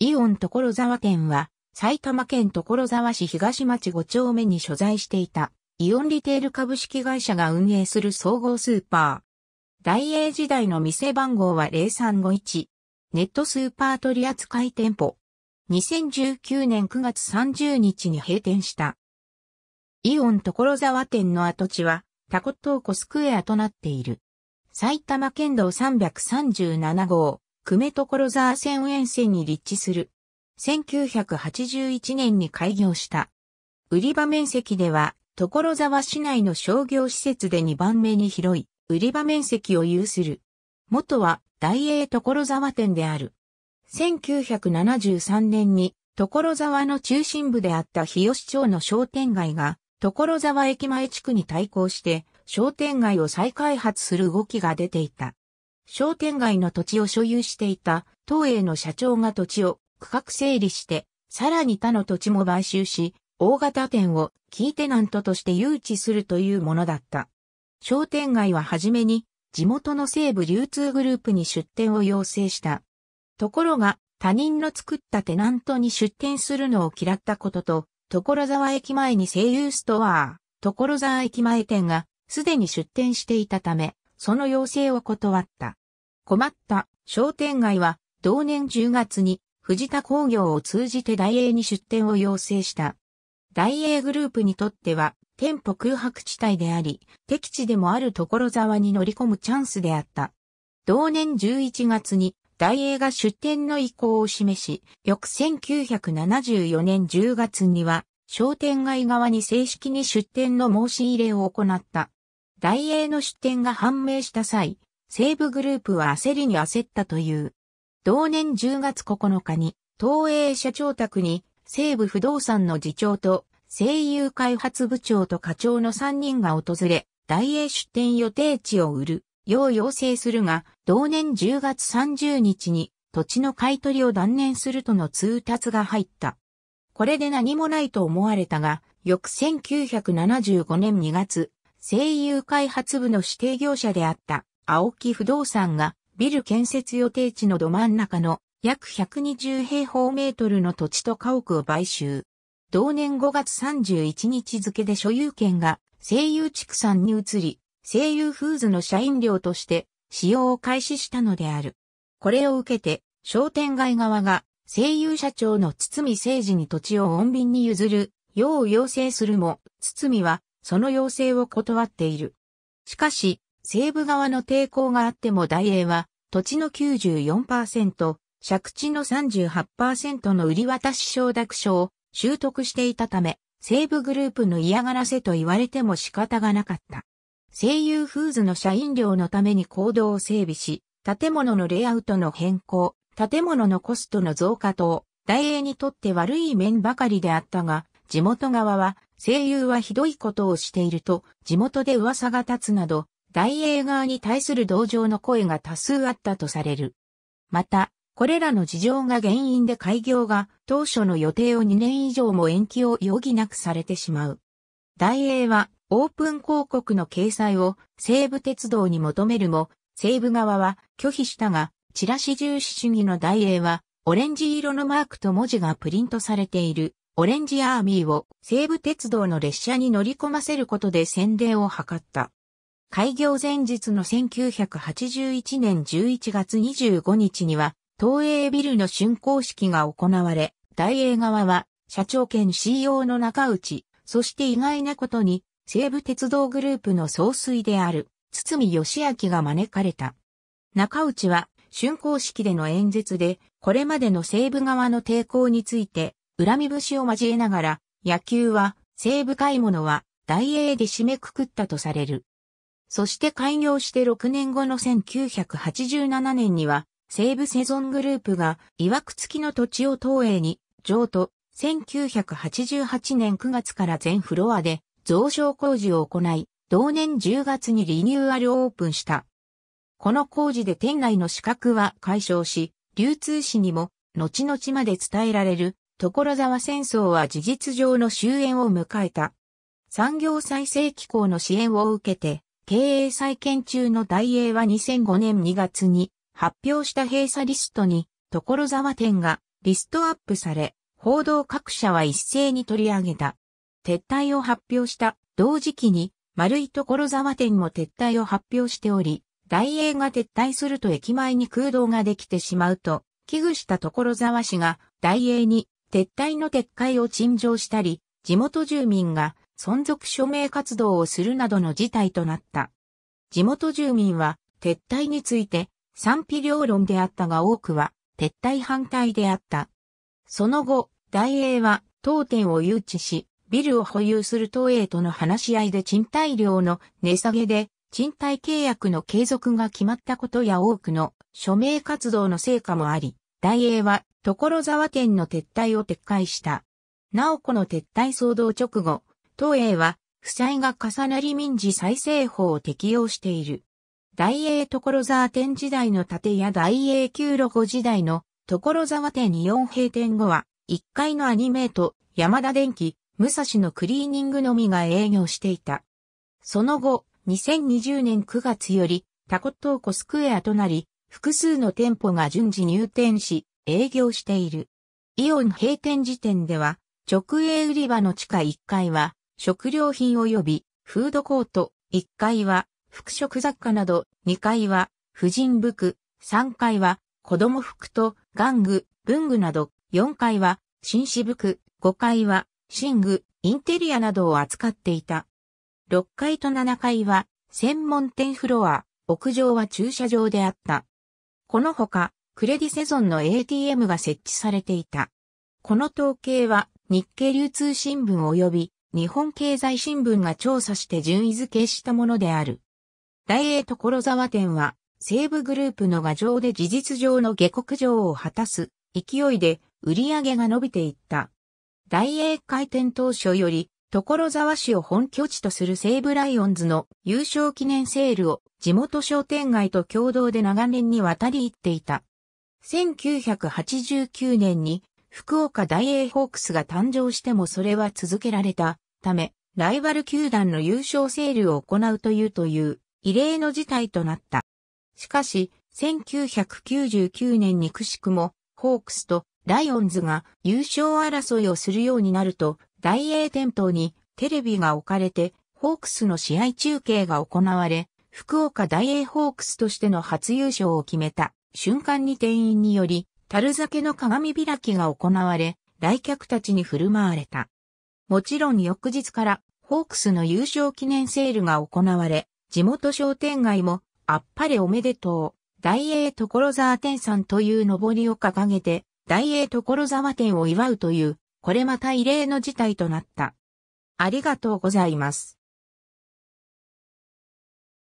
イオン所沢店は、埼玉県所沢市東町5丁目に所在していた、イオンリテール株式会社が運営する総合スーパー。大英時代の店番号は0351。ネットスーパー取扱店舗。2019年9月30日に閉店した。イオン所沢店の跡地は、タコトーコスクエアとなっている。埼玉県道337号、久米所沢線沿線に立地する。1981年に開業した。売り場面積では、所沢市内の商業施設で2番目に広い、売り場面積を有する。元は、大英所沢店である。1973年に、所沢の中心部であった日吉町の商店街が、所沢駅前地区に対抗して、商店街を再開発する動きが出ていた。商店街の土地を所有していた東映の社長が土地を区画整理して、さらに他の土地も買収し、大型店をキーテナントとして誘致するというものだった。商店街は初めに地元の西部流通グループに出店を要請した。ところが他人の作ったテナントに出店するのを嫌ったことと、所沢駅前に声優ストア、所沢駅前店がすでに出店していたため、その要請を断った。困った商店街は同年10月に藤田工業を通じて大英に出店を要請した。大英グループにとっては店舗空白地帯であり、敵地でもある所沢に乗り込むチャンスであった。同年11月に大英が出店の意向を示し、翌1974年10月には商店街側に正式に出店の申し入れを行った。大英の出店が判明した際、西武グループは焦りに焦ったという。同年10月9日に、東映社長宅に西武不動産の次長と声優開発部長と課長の3人が訪れ、大英出店予定地を売る、よう要請するが、同年10月30日に土地の買取を断念するとの通達が入った。これで何もないと思われたが、翌1975年2月、声優開発部の指定業者であった青木不動産がビル建設予定地のど真ん中の約120平方メートルの土地と家屋を買収。同年5月31日付で所有権が西友畜産に移り、西友フーズの社員寮として使用を開始したのである。これを受けて商店街側が西友社長の堤誠治に土地を穏便に譲るよう要請するも、堤はその要請を断っている。しかし、西部側の抵抗があっても大英は土地の94%、借地の38%の売り渡し承諾書を習得していたため、西部グループの嫌がらせと言われても仕方がなかった。西友フーズの社員寮のために行動を整備し、建物のレイアウトの変更、建物のコストの増加等、大英にとって悪い面ばかりであったが、地元側は、西友はひどいことをしていると、地元で噂が立つなど、大英側に対する同情の声が多数あったとされる。また、これらの事情が原因で開業が当初の予定を2年以上も延期を余儀なくされてしまう。大英はオープン広告の掲載を西武鉄道に求めるも、西武側は拒否したが、チラシ重視主義の大英は、オレンジ色のマークと文字がプリントされている、オレンジアーミーを西武鉄道の列車に乗り込ませることで宣伝を図った。開業前日の1981年11月25日には、東映ビルの竣工式が行われ、大映側は、社長兼 CEO の中内、そして意外なことに、西武鉄道グループの総帥である、堤義明が招かれた。中内は、竣工式での演説で、これまでの西武側の抵抗について、恨み節を交えながら、野球は、西武買い物は、大英で締めくくったとされる。そして開業して6年後の1987年には、西武セゾングループが、いわく付きの土地を東映に、譲渡、1988年9月から全フロアで、増床工事を行い、同年10月にリニューアルオープンした。この工事で店内の資格は解消し、流通誌にも、後々まで伝えられる、所沢戦争は事実上の終焉を迎えた。産業再生機構の支援を受けて、経営再建中の大英は2005年2月に発表した閉鎖リストに、所沢店がリストアップされ、報道各社は一斉に取り上げた。撤退を発表した同時期に、丸い所沢店も撤退を発表しており、大英が撤退すると駅前に空洞ができてしまうと、危惧した所沢市が大英に撤退の撤回を陳情したり、地元住民が存続署名活動をするなどの事態となった。地元住民は撤退について賛否両論であったが多くは撤退反対であった。その後、大英は当店を誘致し、ビルを保有する東映との話し合いで賃貸料の値下げで賃貸契約の継続が決まったことや多くの署名活動の成果もあり、大英は所沢店の撤退を撤回した。なおこの撤退騒動直後、東映は、負債が重なり民事再生法を適用している。大英所沢店時代の建や大英旧ロゴ時代の所沢店オン閉店後は、1階のアニメート、山田電機、武蔵のクリーニングのみが営業していた。その後、2020年9月より、タコトーコスクエアとなり、複数の店舗が順次入店し、営業している。イオン閉店時点では、直営売り場の地下1階は、食料品及びフードコート、1階は服飾雑貨など、2階は婦人服、3階は子供服と玩具、文具など、4階は紳士服、5階は寝具、インテリアなどを扱っていた。6階と7階は専門店フロア、屋上は駐車場であった。このほか、クレディセゾンの ATM が設置されていた。この統計は日経流通新聞及び日本経済新聞が調査して順位付けしたものである。大英所沢店は、西武グループの画上で事実上の下克上を果たす勢いで売り上げが伸びていった。大英開店当初より、所沢市を本拠地とする西武ライオンズの優勝記念セールを地元商店街と共同で長年に渡り行っていた。1989年に福岡大英ホークスが誕生してもそれは続けられたため、ライバル球団の優勝セールを行うというという異例の事態となった。しかし、1999年にくしくも、ホークスとライオンズが優勝争いをするようになると、大英店頭にテレビが置かれて、ホークスの試合中継が行われ、福岡大英ホークスとしての初優勝を決めた瞬間に店員により、樽酒の鏡開きが行われ、来客たちに振る舞われた。もちろん翌日から、ホークスの優勝記念セールが行われ、地元商店街も、あっぱれおめでとう、大英所沢店さんという上りを掲げて、大英所沢店を祝うという、これまた異例の事態となった。ありがとうございます。